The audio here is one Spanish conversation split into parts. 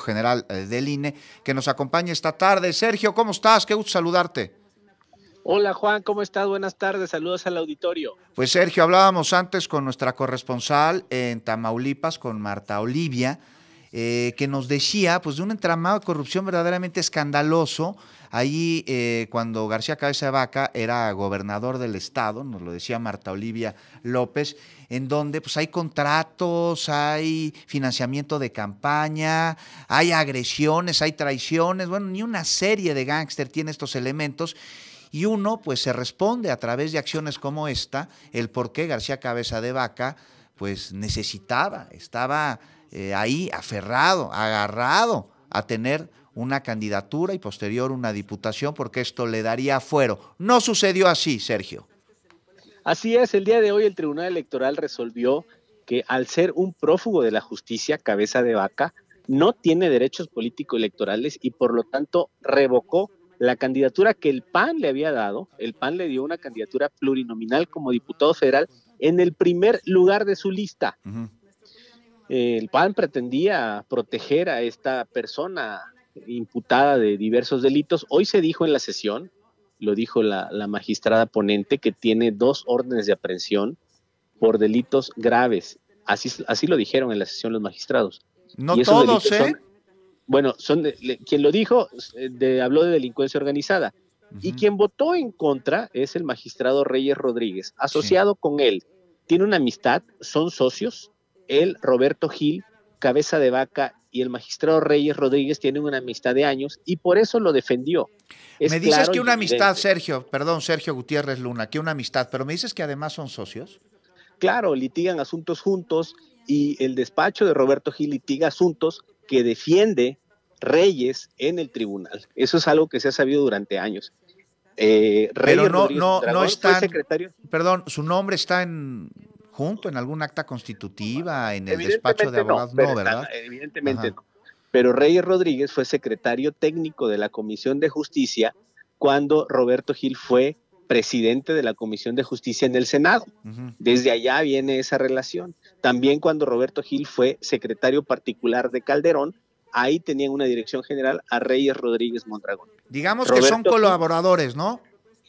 general eh, del INE, que nos acompaña esta tarde. Sergio, ¿cómo estás? Qué gusto saludarte. Hola Juan, ¿cómo estás? Buenas tardes, saludos al auditorio. Pues Sergio, hablábamos antes con nuestra corresponsal en Tamaulipas, con Marta Olivia, eh, que nos decía pues, de un entramado de corrupción verdaderamente escandaloso. Ahí, eh, cuando García Cabeza de Vaca era gobernador del estado, nos lo decía Marta Olivia López, en donde pues, hay contratos, hay financiamiento de campaña, hay agresiones, hay traiciones, bueno, ni una serie de gángster tiene estos elementos. Y uno, pues, se responde a través de acciones como esta, el por qué García Cabeza de Vaca, pues, necesitaba, estaba eh, ahí aferrado, agarrado a tener una candidatura y posterior una diputación porque esto le daría fuero. No sucedió así, Sergio. Así es, el día de hoy el Tribunal Electoral resolvió que al ser un prófugo de la justicia, cabeza de vaca, no tiene derechos político-electorales y por lo tanto revocó la candidatura que el PAN le había dado. El PAN le dio una candidatura plurinominal como diputado federal en el primer lugar de su lista el PAN pretendía proteger a esta persona imputada de diversos delitos. Hoy se dijo en la sesión, lo dijo la, magistrada ponente, que tiene dos órdenes de aprehensión por delitos graves. Así, lo dijeron en la sesión los magistrados. No todos, ¿eh? bueno, son quien lo dijo eh, habló de delincuencia organizada. Y quien votó en contra es el magistrado Reyes Rodríguez, asociado con él. Tiene una amistad, son socios, él, Roberto Gil, Cabeza de Vaca y el magistrado Reyes Rodríguez tienen una amistad de años y por eso lo defendió. me dices que una amistad, Sergio, perdón, Sergio Gutiérrez Luna, que una amistad, pero me dices que además son socios. Claro, litigan asuntos juntos y el despacho de Roberto Gil litiga asuntos que defiende Reyes en el tribunal. Eso es algo que se ha sabido durante años. Eh, pero no, está. Perdón, su nombre está en junto en algún acta constitutiva, en el despacho de abogados, no, ¿verdad? Evidentemente no. Pero Reyes Rodríguez fue secretario técnico de la Comisión de Justicia cuando Roberto Gil fue presidente de la Comisión de Justicia en el Senado. Desde allá viene esa relación. También cuando Roberto Gil fue secretario particular de Calderón, ahí tenían una dirección general a Reyes Rodríguez Mondragón. Digamos que son colaboradores, ¿no?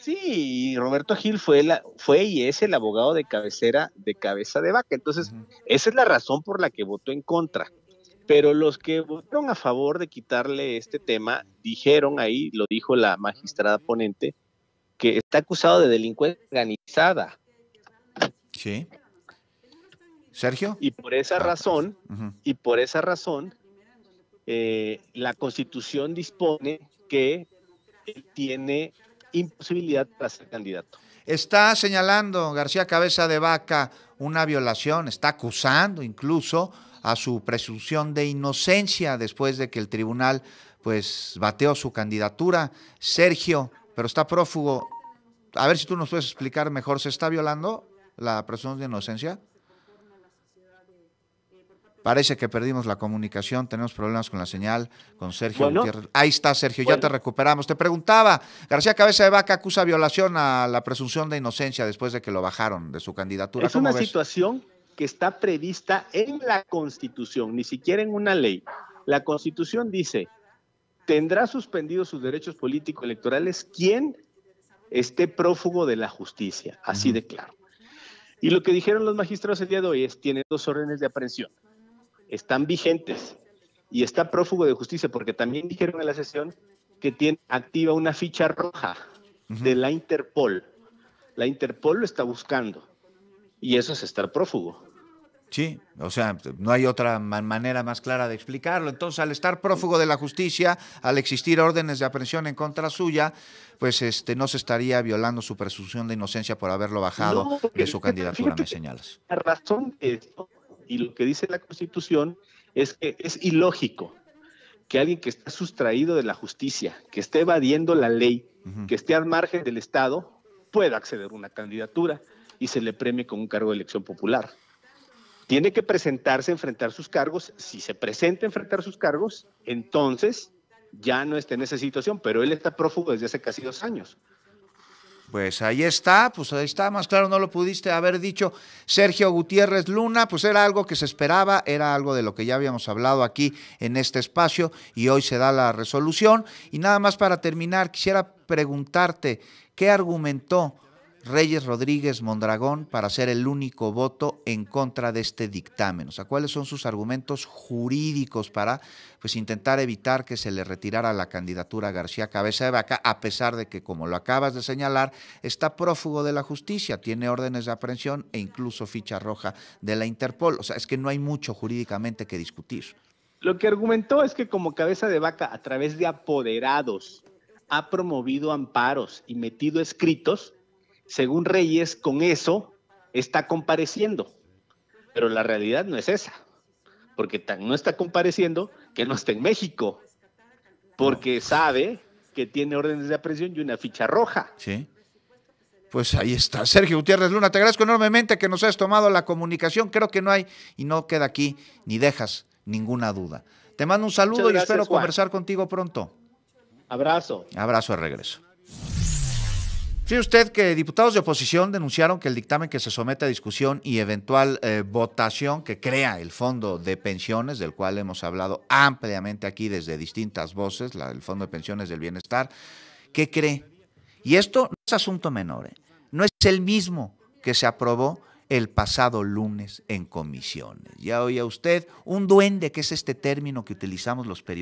Sí, Roberto Gil fue, la, fue y es el abogado de cabecera de cabeza de vaca. Entonces, esa es la razón por la que votó en contra. Pero los que votaron a favor de quitarle este tema dijeron ahí, lo dijo la magistrada ponente, que está acusado de delincuencia organizada. Sí. Sergio. Y por esa ah, razón, y por esa razón, eh, la constitución dispone que él tiene imposibilidad para ser candidato. Está señalando García Cabeza de Vaca una violación, está acusando incluso a su presunción de inocencia después de que el tribunal pues bateó su candidatura. Sergio, pero está prófugo. A ver si tú nos puedes explicar mejor, ¿se está violando la presunción de inocencia? Parece que perdimos la comunicación, tenemos problemas con la señal, con Sergio Ahí está, Sergio, ya te recuperamos. Te preguntaba, García Cabeza de Vaca acusa violación a la presunción de inocencia después de que lo bajaron de su candidatura. Es una situación que está prevista en la Constitución, ni siquiera en una ley. La Constitución dice, tendrá suspendidos sus derechos políticos electorales quien esté prófugo de la justicia, así de claro. Y lo que dijeron los magistrados el día de hoy es, tiene dos órdenes de aprehensión están vigentes y está prófugo de justicia, porque también dijeron en la sesión que tiene activa una ficha roja de la Interpol. La Interpol lo está buscando y eso es estar prófugo. Sí, o sea, no hay otra manera más clara de explicarlo. Entonces, al estar prófugo de la justicia, al existir órdenes de aprehensión en contra suya, pues este no se estaría violando su presunción de inocencia por haberlo bajado de su candidatura, me señalas. La razón es y lo que dice la Constitución es que es ilógico que alguien que está sustraído de la justicia, que esté evadiendo la ley, que esté al margen del Estado, pueda acceder a una candidatura y se le premie con un cargo de elección popular. Tiene que presentarse, enfrentar sus cargos. Si se presenta a enfrentar sus cargos, entonces ya no está en esa situación, pero él está prófugo desde hace casi dos años. Pues ahí está, pues ahí está, más claro no lo pudiste haber dicho. Sergio Gutiérrez Luna, pues era algo que se esperaba, era algo de lo que ya habíamos hablado aquí en este espacio y hoy se da la resolución. Y nada más para terminar, quisiera preguntarte, ¿qué argumentó Reyes Rodríguez Mondragón para ser el único voto en contra de este dictamen. O sea, ¿cuáles son sus argumentos jurídicos para pues, intentar evitar que se le retirara la candidatura a García Cabeza de Vaca, a pesar de que, como lo acabas de señalar, está prófugo de la justicia, tiene órdenes de aprehensión e incluso ficha roja de la Interpol? O sea, es que no hay mucho jurídicamente que discutir. Lo que argumentó es que como cabeza de vaca, a través de apoderados, ha promovido amparos y metido escritos según Reyes, con eso está compareciendo. Pero la realidad no es esa, porque no está compareciendo que no está en México, porque sabe que tiene órdenes de aprehensión y una ficha roja. Sí. Pues ahí está. Sergio Gutiérrez Luna, te agradezco enormemente que nos hayas tomado la comunicación. Creo que no hay y no queda aquí ni dejas ninguna duda. Te mando un saludo y espero conversar contigo pronto. Abrazo. Abrazo de regreso. Fíjese usted que diputados de oposición denunciaron que el dictamen que se somete a discusión y eventual eh, votación que crea el Fondo de Pensiones, del cual hemos hablado ampliamente aquí desde distintas voces, la, el Fondo de Pensiones del Bienestar, ¿qué cree? Y esto no es asunto menor, ¿eh? no es el mismo que se aprobó el pasado lunes en comisiones. Ya oía usted un duende, que es este término que utilizamos los periodistas